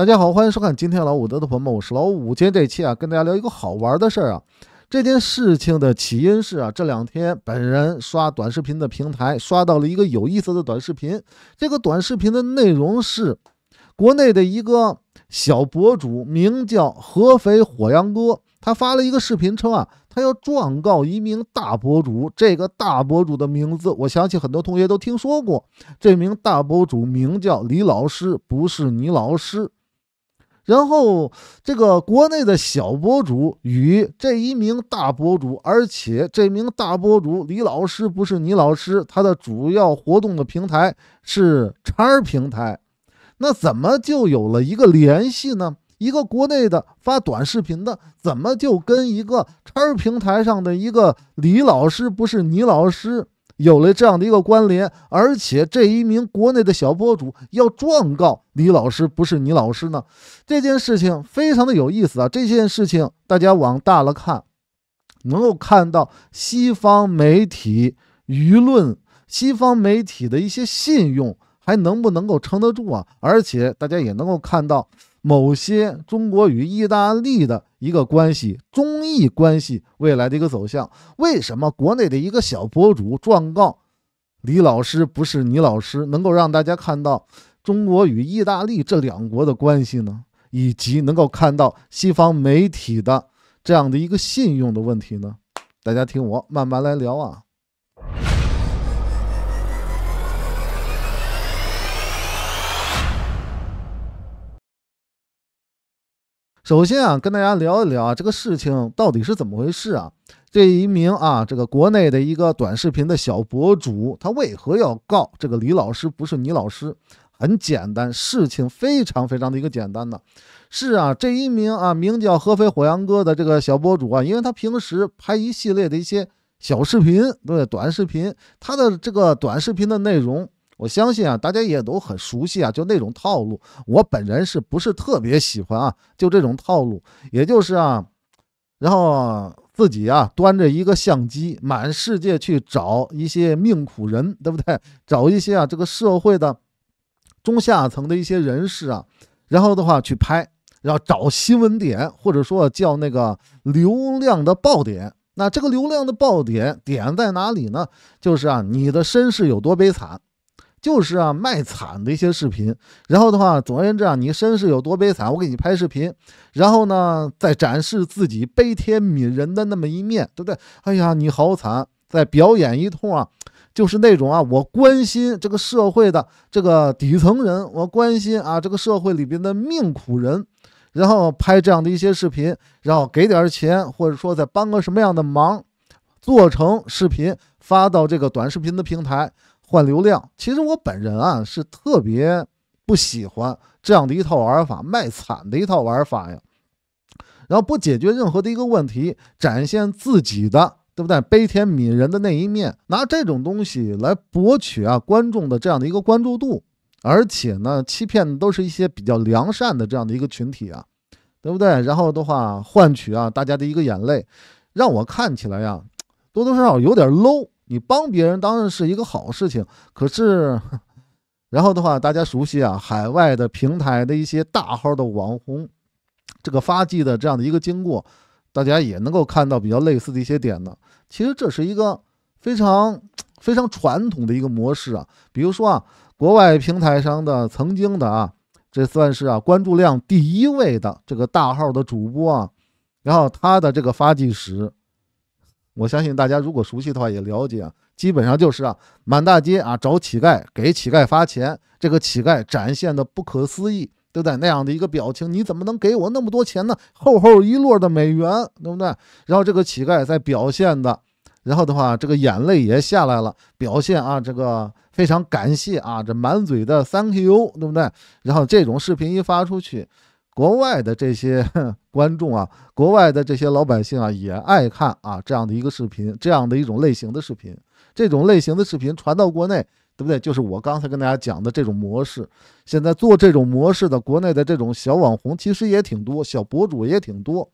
大家好，欢迎收看今天老五德的朋友们，我是老五。今天这期啊，跟大家聊一个好玩的事儿啊。这件事情的起因是啊，这两天本人刷短视频的平台，刷到了一个有意思的短视频。这个短视频的内容是，国内的一个小博主名叫合肥火羊哥，他发了一个视频，称啊，他要状告一名大博主。这个大博主的名字，我相信很多同学都听说过。这名大博主名叫李老师，不是你老师。然后，这个国内的小博主与这一名大博主，而且这名大博主李老师不是倪老师，他的主要活动的平台是叉平台，那怎么就有了一个联系呢？一个国内的发短视频的，怎么就跟一个叉平台上的一个李老师不是倪老师？有了这样的一个关联，而且这一名国内的小播主要状告李老师不是你老师呢，这件事情非常的有意思啊！这件事情大家往大了看，能够看到西方媒体舆论，西方媒体的一些信用还能不能够撑得住啊？而且大家也能够看到。某些中国与意大利的一个关系中意关系未来的一个走向，为什么国内的一个小博主状告李老师不是倪老师，能够让大家看到中国与意大利这两国的关系呢？以及能够看到西方媒体的这样的一个信用的问题呢？大家听我慢慢来聊啊。首先啊，跟大家聊一聊啊，这个事情到底是怎么回事啊？这一名啊，这个国内的一个短视频的小博主，他为何要告这个李老师？不是你老师，很简单，事情非常非常的一个简单呢。是啊，这一名啊，名叫合肥火阳哥的这个小博主啊，因为他平时拍一系列的一些小视频，对，短视频，他的这个短视频的内容。我相信啊，大家也都很熟悉啊，就那种套路。我本人是不是特别喜欢啊？就这种套路，也就是啊，然后自己啊，端着一个相机，满世界去找一些命苦人，对不对？找一些啊，这个社会的中下层的一些人士啊，然后的话去拍，然后找新闻点，或者说叫那个流量的爆点。那这个流量的爆点点在哪里呢？就是啊，你的身世有多悲惨。就是啊，卖惨的一些视频，然后的话，总而言之啊，你身世有多悲惨，我给你拍视频，然后呢，再展示自己悲天悯人的那么一面，对不对？哎呀，你好惨！再表演一通啊，就是那种啊，我关心这个社会的这个底层人，我关心啊，这个社会里边的命苦人，然后拍这样的一些视频，然后给点钱，或者说再帮个什么样的忙，做成视频发到这个短视频的平台。换流量，其实我本人啊是特别不喜欢这样的一套玩法，卖惨的一套玩法呀。然后不解决任何的一个问题，展现自己的对不对？悲天悯人的那一面，拿这种东西来博取啊观众的这样的一个关注度，而且呢，欺骗都是一些比较良善的这样的一个群体啊，对不对？然后的话，换取啊大家的一个眼泪，让我看起来呀多多少少有点 low。你帮别人当然是一个好事情，可是，然后的话，大家熟悉啊，海外的平台的一些大号的网红，这个发迹的这样的一个经过，大家也能够看到比较类似的一些点呢。其实这是一个非常非常传统的一个模式啊。比如说啊，国外平台上的曾经的啊，这算是啊关注量第一位的这个大号的主播啊，然后他的这个发迹史。我相信大家如果熟悉的话也了解啊，基本上就是啊，满大街啊找乞丐，给乞丐发钱，这个乞丐展现的不可思议，对不对？那样的一个表情，你怎么能给我那么多钱呢？厚厚一摞的美元，对不对？然后这个乞丐在表现的，然后的话这个眼泪也下来了，表现啊这个非常感谢啊，这满嘴的 thank you，对不对？然后这种视频一发出去。国外的这些 观众啊，国外的这些老百姓啊，也爱看啊这样的一个视频，这样的一种类型的视频。这种类型的视频传到国内，对不对？就是我刚才跟大家讲的这种模式。现在做这种模式的国内的这种小网红，其实也挺多，小博主也挺多。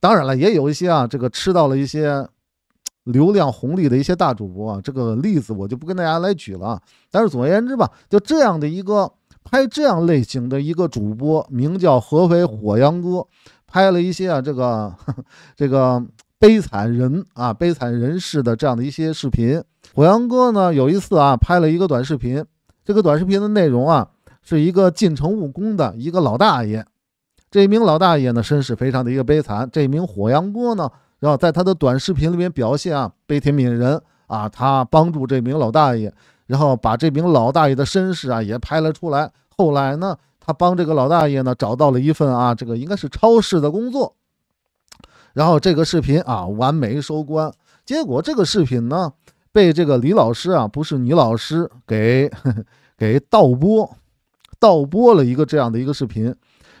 当然了，也有一些啊，这个吃到了一些 流量红利的一些大主播啊，这个例子我就不跟大家来举了。但是总而言之吧，就这样的一个。拍这样类型的一个主播，名叫合肥火羊哥，拍了一些啊这个 这个悲惨人啊悲惨人士的这样的一些视频。火羊哥呢有一次啊拍了一个短视频，这个短视频的内容啊是一个进城务工的一个老大爷，这名老大爷呢身世非常的一个悲惨，这名火羊哥呢然后在他的短视频里面表现啊悲天悯人啊，他帮助这名老大爷。然后把这名老大爷的身世啊也拍了出来。后来呢，他帮这个老大爷呢找到了一份啊，这个应该是超市的工作。然后这个视频啊完美收官。结果这个视频呢被这个李老师啊，不是女老师给呵呵 给盗播，盗播了一个这样的一个视频。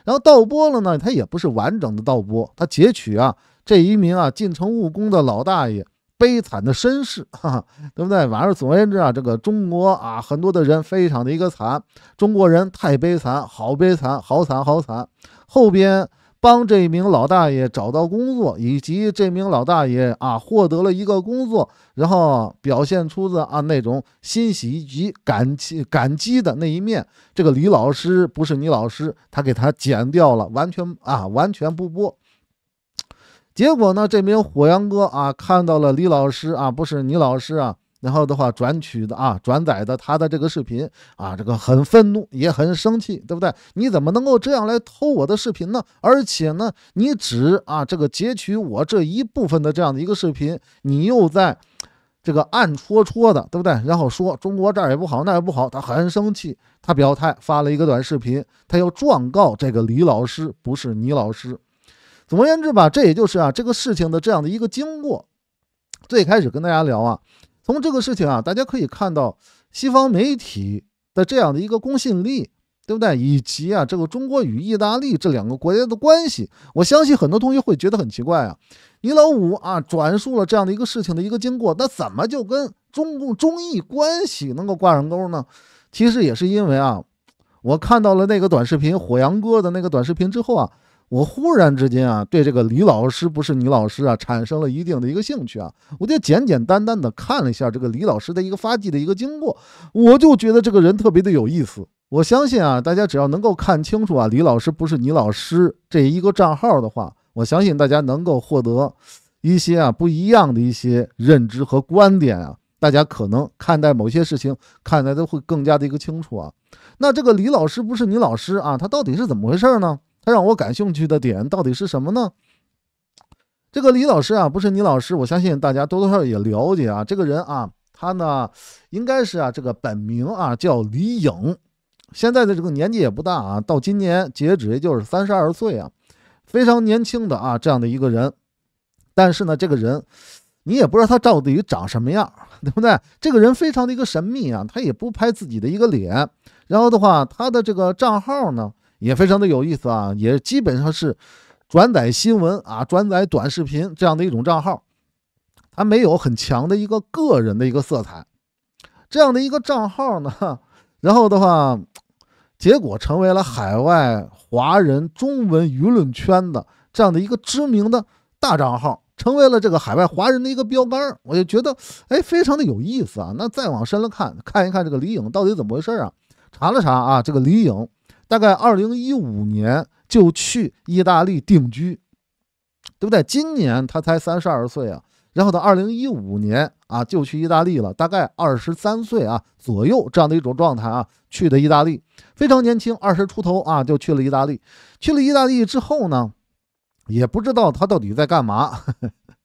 然后盗播了呢，他也不是完整的盗播，他截取啊这一名啊进城务工的老大爷。悲惨的身世，哈哈，对不对？反正总而言之啊，这个中国啊，很多的人非常的一个惨，中国人太悲惨，好悲惨，好惨，好惨。后边帮这名老大爷找到工作，以及这名老大爷啊获得了一个工作，然后表现出子啊那种欣喜及感激感激的那一面。这个李老师不是你老师，他给他剪掉了，完全啊完全不播。结果呢？这名火羊哥啊，看到了李老师啊，不是倪老师啊，然后的话转取的啊，转载的他的这个视频啊，这个很愤怒，也很生气，对不对？你怎么能够这样来偷我的视频呢？而且呢，你只啊这个截取我这一部分的这样的一个视频，你又在这个暗戳戳的，对不对？然后说中国这儿也不好，那也不好，他很生气，他表态发了一个短视频，他要状告这个李老师，不是倪老师。总而言之吧，这也就是啊这个事情的这样的一个经过。最开始跟大家聊啊，从这个事情啊，大家可以看到西方媒体的这样的一个公信力，对不对？以及啊这个中国与意大利这两个国家的关系，我相信很多同学会觉得很奇怪啊。你老五啊转述了这样的一个事情的一个经过，那怎么就跟中共中意关系能够挂上钩呢？其实也是因为啊，我看到了那个短视频火羊哥的那个短视频之后啊。我忽然之间啊，对这个李老师不是你老师啊，产生了一定的一个兴趣啊。我就简简单单的看了一下这个李老师的一个发迹的一个经过，我就觉得这个人特别的有意思。我相信啊，大家只要能够看清楚啊，李老师不是你老师这一个账号的话，我相信大家能够获得一些啊不一样的一些认知和观点啊。大家可能看待某些事情看待都会更加的一个清楚啊。那这个李老师不是你老师啊，他到底是怎么回事呢？他让我感兴趣的点到底是什么呢？这个李老师啊，不是你老师，我相信大家多多少也了解啊。这个人啊，他呢应该是啊，这个本名啊叫李颖，现在的这个年纪也不大啊，到今年截止也就是三十二岁啊，非常年轻的啊这样的一个人。但是呢，这个人你也不知道他到底长什么样，对不对？这个人非常的一个神秘啊，他也不拍自己的一个脸，然后的话，他的这个账号呢。也非常的有意思啊，也基本上是转载新闻啊，转载短视频这样的一种账号，它没有很强的一个个人的一个色彩，这样的一个账号呢，然后的话，结果成为了海外华人中文舆论圈的这样的一个知名的大账号，成为了这个海外华人的一个标杆，我就觉得哎，非常的有意思啊。那再往深了看，看一看这个李颖到底怎么回事啊？查了查啊，这个李颖。大概二零一五年就去意大利定居，对不对？今年他才三十二岁啊，然后到二零一五年啊就去意大利了，大概二十三岁啊左右这样的一种状态啊，去的意大利非常年轻，二十出头啊就去了意大利。去了意大利之后呢，也不知道他到底在干嘛，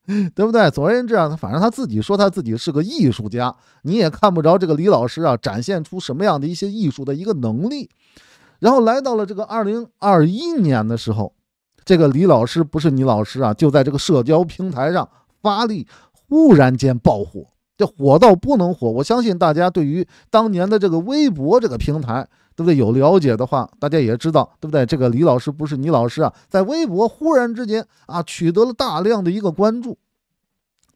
对不对？总而言之啊，他反正他自己说他自己是个艺术家，你也看不着这个李老师啊展现出什么样的一些艺术的一个能力。然后来到了这个二零二一年的时候，这个李老师不是你老师啊，就在这个社交平台上发力，忽然间爆火，这火到不能火。我相信大家对于当年的这个微博这个平台，对不对？有了解的话，大家也知道，对不对？这个李老师不是你老师啊，在微博忽然之间啊，取得了大量的一个关注。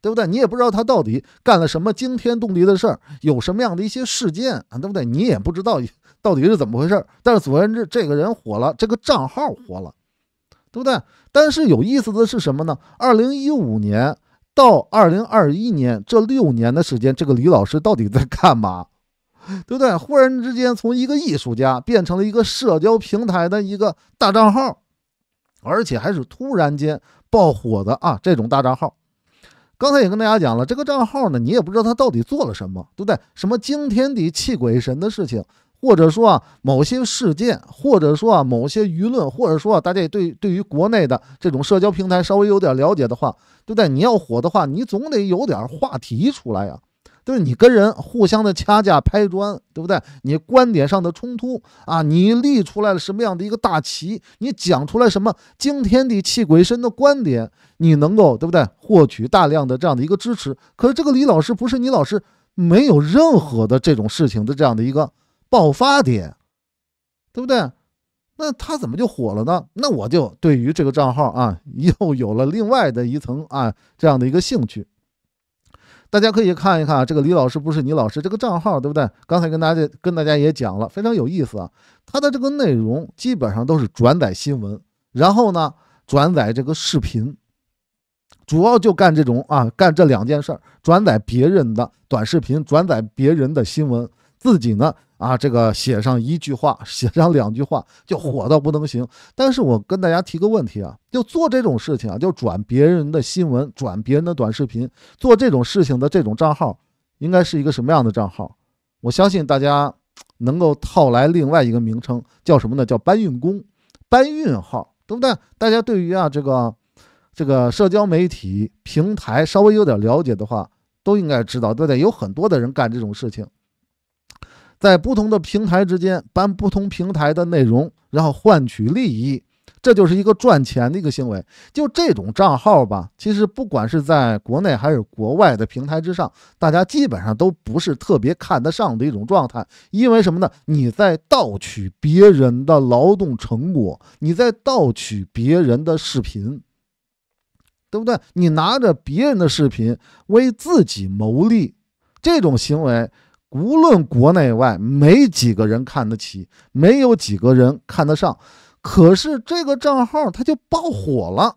对不对？你也不知道他到底干了什么惊天动地的事儿，有什么样的一些事件，对不对？你也不知道到底是怎么回事儿。但是总而言之，这个人火了，这个账号火了，对不对？但是有意思的是什么呢？二零一五年到二零二一年这六年的时间，这个李老师到底在干嘛？对不对？忽然之间，从一个艺术家变成了一个社交平台的一个大账号，而且还是突然间爆火的啊，这种大账号。刚才也跟大家讲了，这个账号呢，你也不知道他到底做了什么，对不对？什么惊天地泣鬼神的事情，或者说啊某些事件，或者说啊某些舆论，或者说大家也对对于国内的这种社交平台稍微有点了解的话，对不对？你要火的话，你总得有点话题出来呀。就是你跟人互相的掐架拍砖，对不对？你观点上的冲突啊，你立出来了什么样的一个大旗，你讲出来什么惊天地泣鬼神的观点，你能够对不对获取大量的这样的一个支持？可是这个李老师不是，你老师没有任何的这种事情的这样的一个爆发点，对不对？那他怎么就火了呢？那我就对于这个账号啊，又有了另外的一层啊这样的一个兴趣。大家可以看一看啊，这个李老师不是你老师，这个账号对不对？刚才跟大家跟大家也讲了，非常有意思啊。他的这个内容基本上都是转载新闻，然后呢，转载这个视频，主要就干这种啊，干这两件事儿：转载别人的短视频，转载别人的新闻，自己呢。啊，这个写上一句话，写上两句话就火到不能行。但是我跟大家提个问题啊，就做这种事情啊，就转别人的新闻，转别人的短视频，做这种事情的这种账号，应该是一个什么样的账号？我相信大家能够套来另外一个名称，叫什么呢？叫搬运工，搬运号，对不对？大家对于啊这个这个社交媒体平台稍微有点了解的话，都应该知道，对不对？有很多的人干这种事情。在不同的平台之间搬不同平台的内容，然后换取利益，这就是一个赚钱的一个行为。就这种账号吧，其实不管是在国内还是国外的平台之上，大家基本上都不是特别看得上的一种状态。因为什么呢？你在盗取别人的劳动成果，你在盗取别人的视频，对不对？你拿着别人的视频为自己谋利，这种行为。无论国内外，没几个人看得起，没有几个人看得上。可是这个账号它就爆火了，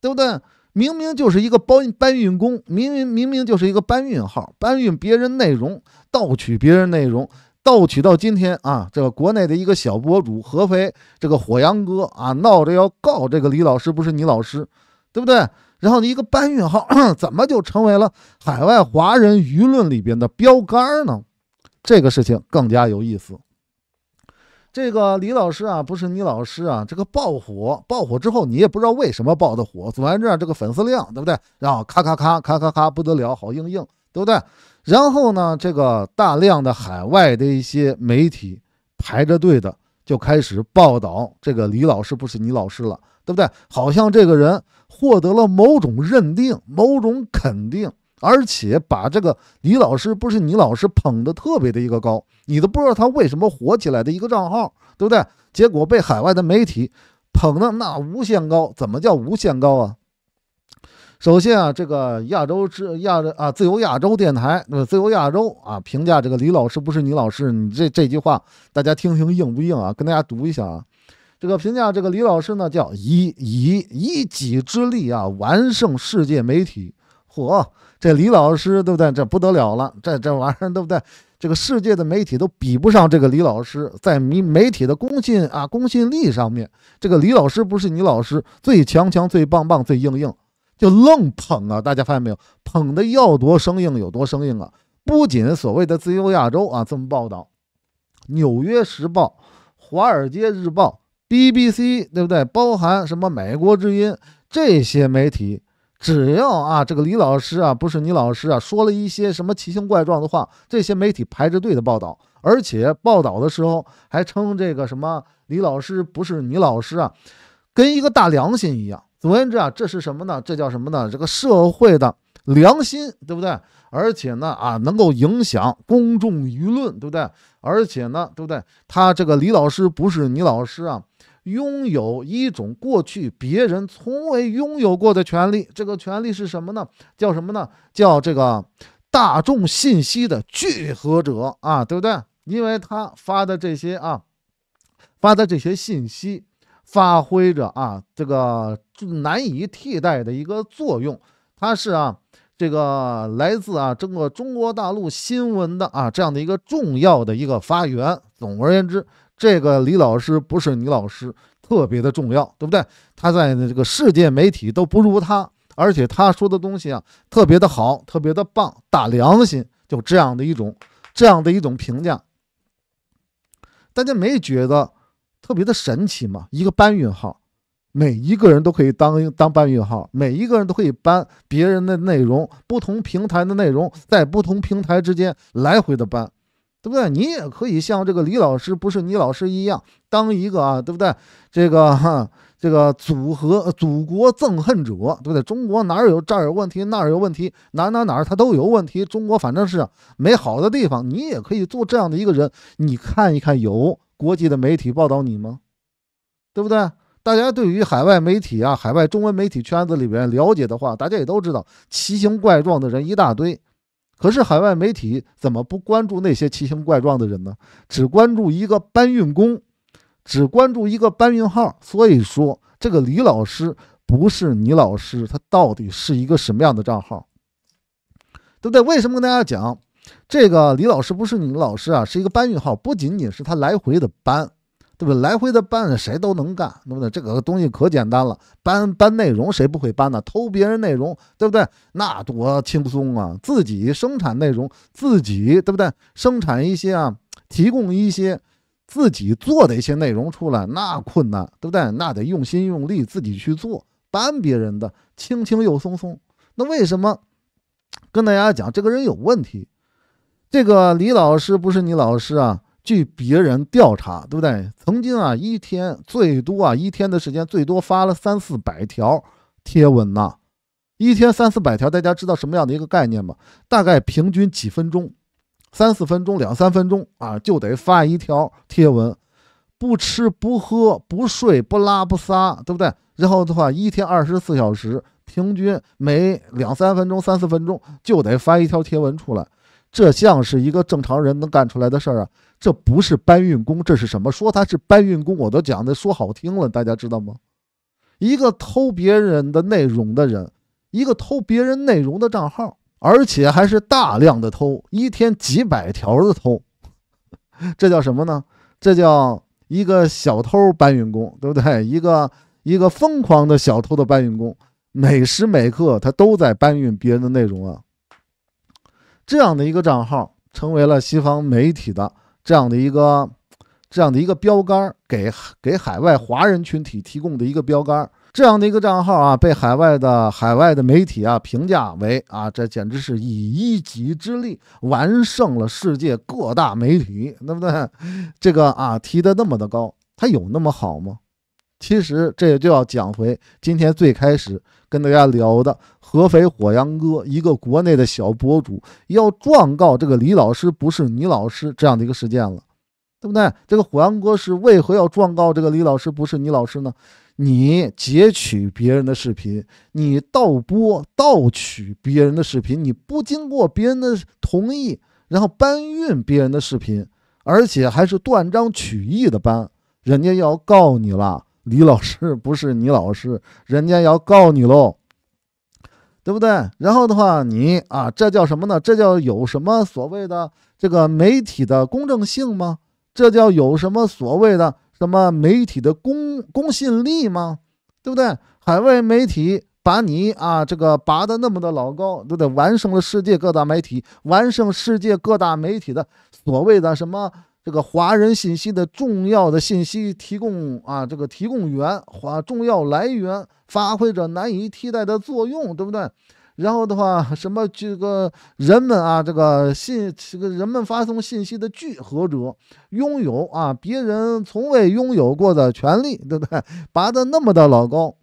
对不对？明明就是一个搬搬运工，明明明明就是一个搬运号，搬运别人内容，盗取别人内容，盗取到今天啊！这个国内的一个小博主合肥这个火羊哥啊，闹着要告这个李老师，不是你老师，对不对？然后，一个搬运号怎么就成为了海外华人舆论里边的标杆呢？这个事情更加有意思。这个李老师啊，不是你老师啊。这个爆火，爆火之后，你也不知道为什么爆的火，总而言之，这个粉丝量，对不对？然后咔咔咔咔咔咔，不得了，好硬硬，对不对？然后呢，这个大量的海外的一些媒体排着队的就开始报道这个李老师，不是你老师了。对不对？好像这个人获得了某种认定、某种肯定，而且把这个李老师不是你老师捧得特别的一个高，你都不知道他为什么火起来的一个账号，对不对？结果被海外的媒体捧的那无限高，怎么叫无限高啊？首先啊，这个亚洲之亚啊自由亚洲电台，那自由亚洲啊评价这个李老师不是你老师，你这这句话大家听听硬不硬啊？跟大家读一下啊。这个评价，这个李老师呢，叫以以以己之力啊，完胜世界媒体。嚯，这李老师对不对？这不得了了，这这玩意儿对不对？这个世界的媒体都比不上这个李老师，在媒媒体的公信啊、公信力上面，这个李老师不是你老师，最强强、最棒棒、最硬硬，就愣捧啊！大家发现没有？捧的要多生硬有多生硬啊！不仅所谓的自由亚洲啊这么报道，《纽约时报》、《华尔街日报》。BBC 对不对？包含什么美国之音这些媒体，只要啊这个李老师啊不是你老师啊，说了一些什么奇形怪状的话，这些媒体排着队的报道，而且报道的时候还称这个什么李老师不是你老师啊，跟一个大良心一样。总而言之啊，这是什么呢？这叫什么呢？这个社会的良心，对不对？而且呢啊，能够影响公众舆论，对不对？而且呢，对不对？他这个李老师不是你老师啊。拥有一种过去别人从未拥有过的权利，这个权利是什么呢？叫什么呢？叫这个大众信息的聚合者啊，对不对？因为他发的这些啊，发的这些信息，发挥着啊这个难以替代的一个作用。他是啊这个来自啊整个中国大陆新闻的啊这样的一个重要的一个发源。总而言之。这个李老师不是女老师，特别的重要，对不对？他在这个世界媒体都不如他，而且他说的东西啊，特别的好，特别的棒，大良心，就这样的一种，这样的一种评价，大家没觉得特别的神奇吗？一个搬运号，每一个人都可以当当搬运号，每一个人都可以搬别人的内容，不同平台的内容在不同平台之间来回的搬。对不对？你也可以像这个李老师，不是你老师一样，当一个啊，对不对？这个哈，这个组合，祖国憎恨者，对不对？中国哪儿有这儿有问题，那儿有问题，哪哪哪儿他都有问题。中国反正是没好的地方。你也可以做这样的一个人，你看一看有国际的媒体报道你吗？对不对？大家对于海外媒体啊，海外中文媒体圈子里边了解的话，大家也都知道，奇形怪状的人一大堆。可是海外媒体怎么不关注那些奇形怪状的人呢？只关注一个搬运工，只关注一个搬运号。所以说，这个李老师不是你老师，他到底是一个什么样的账号？对不对？为什么跟大家讲，这个李老师不是你老师啊，是一个搬运号，不仅仅是他来回的搬。对不对？来回的搬，谁都能干，对不对？这个东西可简单了，搬搬内容谁不会搬呢？偷别人内容，对不对？那多轻松啊！自己生产内容，自己对不对？生产一些啊，提供一些自己做的一些内容出来，那困难，对不对？那得用心用力自己去做，搬别人的轻轻又松松。那为什么跟大家讲这个人有问题？这个李老师不是你老师啊？据别人调查，对不对？曾经啊，一天最多啊，一天的时间最多发了三四百条贴文呢。一天三四百条，大家知道什么样的一个概念吗？大概平均几分钟，三四分钟、两三分钟啊，就得发一条贴文。不吃不喝不睡不拉不撒，对不对？然后的话，一天二十四小时，平均每两三分钟、三四分钟就得发一条贴文出来。这像是一个正常人能干出来的事儿啊？这不是搬运工，这是什么？说他是搬运工，我都讲的说好听了，大家知道吗？一个偷别人的内容的人，一个偷别人内容的账号，而且还是大量的偷，一天几百条的偷，这叫什么呢？这叫一个小偷搬运工，对不对？一个一个疯狂的小偷的搬运工，每时每刻他都在搬运别人的内容啊。这样的一个账号成为了西方媒体的。这样的一个，这样的一个标杆，给给海外华人群体提供的一个标杆，这样的一个账号啊，被海外的海外的媒体啊评价为啊，这简直是以一己之力完胜了世界各大媒体，对不对？这个啊提的那么的高，它有那么好吗？其实这也就要讲回今天最开始跟大家聊的合肥火羊哥一个国内的小博主要状告这个李老师不是你老师这样的一个事件了，对不对？这个火羊哥是为何要状告这个李老师不是你老师呢？你截取别人的视频，你盗播、盗取别人的视频，你不经过别人的同意，然后搬运别人的视频，而且还是断章取义的搬，人家要告你了。李老师不是你老师，人家要告你喽，对不对？然后的话，你啊，这叫什么呢？这叫有什么所谓的这个媒体的公正性吗？这叫有什么所谓的什么媒体的公公信力吗？对不对？海外媒体把你啊这个拔得那么的老高，都得完胜了世界各大媒体，完胜世界各大媒体的所谓的什么？这个华人信息的重要的信息提供啊，这个提供源，华重要来源发挥着难以替代的作用，对不对？然后的话，什么这个人们啊，这个信这个人们发送信息的聚合者，拥有啊别人从未拥有过的权利，对不对？拔得那么的老高，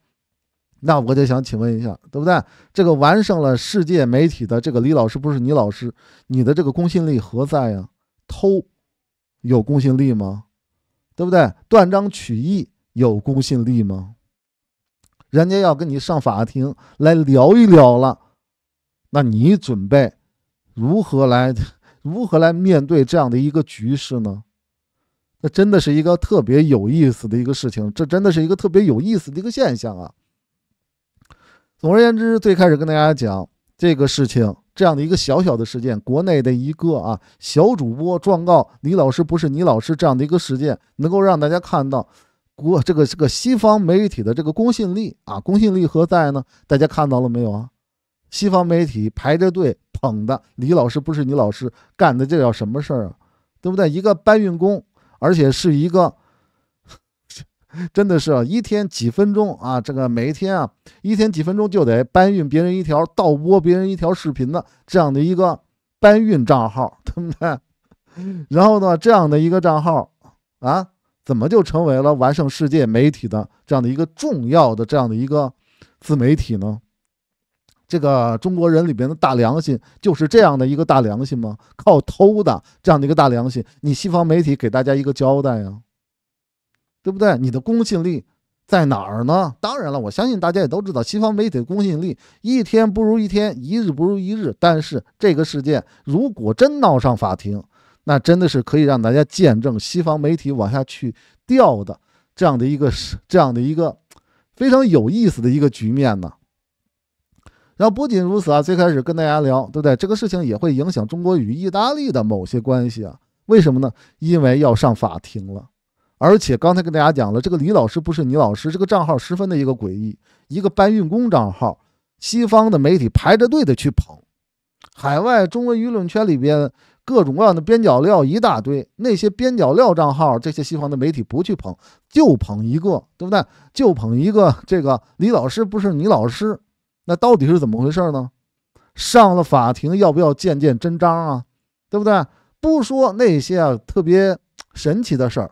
那我就想请问一下，对不对？这个完胜了世界媒体的这个李老师不是你老师，你的这个公信力何在呀？偷。有公信力吗？对不对？断章取义有公信力吗？人家要跟你上法庭来聊一聊了，那你准备如何来 如何来面对这样的一个局势呢？那真的是一个特别有意思的一个事情，这真的是一个特别有意思的一个现象啊！总而言之，最开始跟大家讲这个事情。这样的一个小小的事件，国内的一个啊小主播状告李老师不是你老师这样的一个事件，能够让大家看到国这个这个西方媒体的这个公信力啊，公信力何在呢？大家看到了没有啊？西方媒体排着队捧的李老师不是你老师，干的这叫什么事儿啊？对不对？一个搬运工，而且是一个。真的是一天几分钟啊，这个每一天啊，一天几分钟就得搬运别人一条，盗播别人一条视频的这样的一个搬运账号，对不对？然后呢，这样的一个账号啊，怎么就成为了完胜世界媒体的这样的一个重要的这样的一个自媒体呢？这个中国人里边的大良心，就是这样的一个大良心吗？靠偷的这样的一个大良心，你西方媒体给大家一个交代呀？对不对？你的公信力在哪儿呢？当然了，我相信大家也都知道，西方媒体公信力一天不如一天，一日不如一日。但是这个事件如果真闹上法庭，那真的是可以让大家见证西方媒体往下去掉的这样的一个这样的一个非常有意思的一个局面呢。然后不仅如此啊，最开始跟大家聊，对不对？这个事情也会影响中国与意大利的某些关系啊？为什么呢？因为要上法庭了。而且刚才跟大家讲了，这个李老师不是倪老师，这个账号十分的一个诡异，一个搬运工账号。西方的媒体排着队的去捧，海外中文舆论圈里边各种各样的边角料一大堆，那些边角料账号，这些西方的媒体不去捧，就捧一个，对不对？就捧一个这个李老师不是倪老师，那到底是怎么回事呢？上了法庭要不要见见真章啊？对不对？不说那些啊特别神奇的事儿。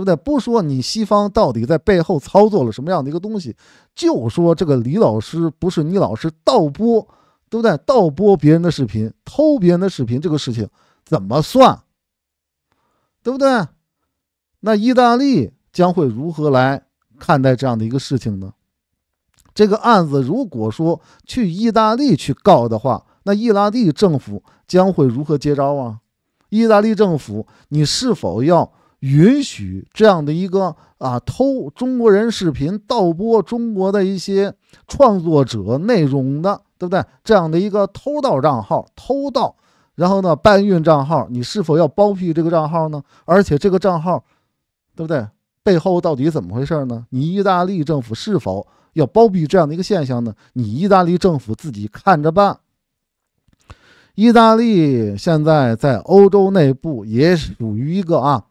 对不对？不说你西方到底在背后操作了什么样的一个东西，就说这个李老师不是你老师盗播，对不对？盗播别人的视频、偷别人的视频，这个事情怎么算？对不对？那意大利将会如何来看待这样的一个事情呢？这个案子如果说去意大利去告的话，那意大利政府将会如何接招啊？意大利政府，你是否要？允许这样的一个啊偷中国人视频、盗播中国的一些创作者内容的，对不对？这样的一个偷盗账号、偷盗，然后呢搬运账号，你是否要包庇这个账号呢？而且这个账号，对不对？背后到底怎么回事呢？你意大利政府是否要包庇这样的一个现象呢？你意大利政府自己看着办。意大利现在在欧洲内部也属于一个啊。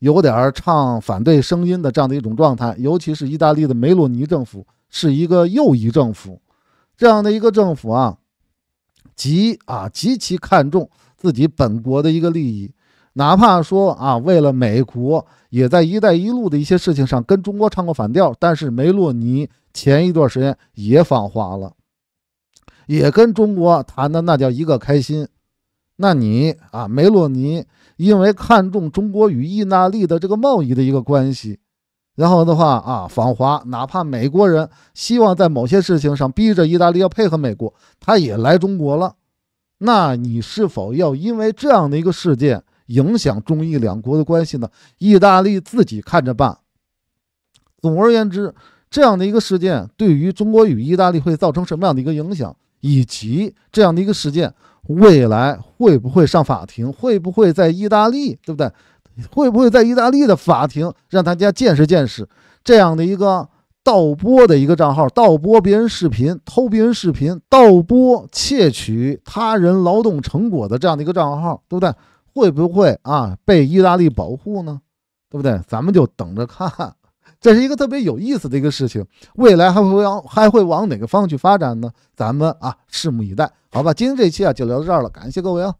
有点唱反对声音的这样的一种状态，尤其是意大利的梅洛尼政府是一个右翼政府，这样的一个政府啊，极啊极其看重自己本国的一个利益，哪怕说啊为了美国，也在“一带一路”的一些事情上跟中国唱过反调。但是梅洛尼前一段时间也访华了，也跟中国谈的那叫一个开心。那你啊，梅洛尼。因为看重中国与意大利的这个贸易的一个关系，然后的话啊，访华哪怕美国人希望在某些事情上逼着意大利要配合美国，他也来中国了。那你是否要因为这样的一个事件影响中意两国的关系呢？意大利自己看着办。总而言之，这样的一个事件对于中国与意大利会造成什么样的一个影响，以及这样的一个事件。未来会不会上法庭？会不会在意大利，对不对？会不会在意大利的法庭让大家见识见识这样的一个盗播的一个账号，盗播别人视频、偷别人视频、盗播窃取他人劳动成果的这样的一个账号，对不对？会不会啊被意大利保护呢？对不对？咱们就等着看。这是一个特别有意思的一个事情，未来还会往还会往哪个方向去发展呢？咱们啊拭目以待，好吧？今天这期啊就聊到这儿了，感谢各位啊。